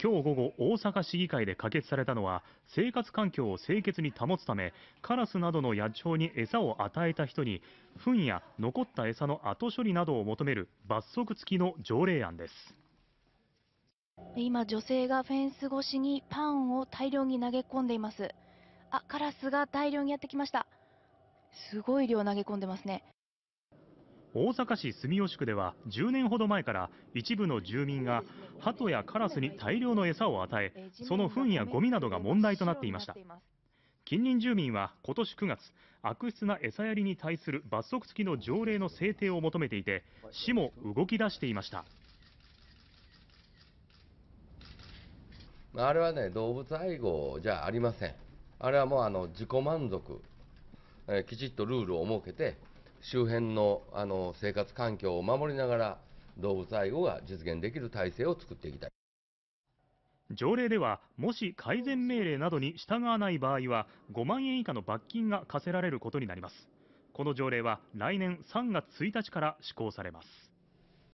今日午後、大阪市議会で可決されたのは、生活環境を清潔に保つため、カラスなどの野鳥に餌を与えた人に、糞や残った餌の後処理などを求める罰則付きの条例案です。今、女性がフェンス越しにパンを大量に投げ込んでいます。あ、カラスが大量にやってきました。すごい量投げ込んでますね。大阪市住吉区では10年ほど前から一部の住民が鳩やカラスに大量の餌を与えその糞やゴミなどが問題となっていました近隣住民は今年9月悪質な餌やりに対する罰則付きの条例の制定を求めていて市も動き出していましたあれはね動物愛護じゃありませんあれはもうあの自己満足、えー、きちっとルールを設けて周辺のあの生活環境を守りながら動物愛護が実現できる体制を作っていきたい条例ではもし改善命令などに従わない場合は5万円以下の罰金が課せられることになりますこの条例は来年3月1日から施行されます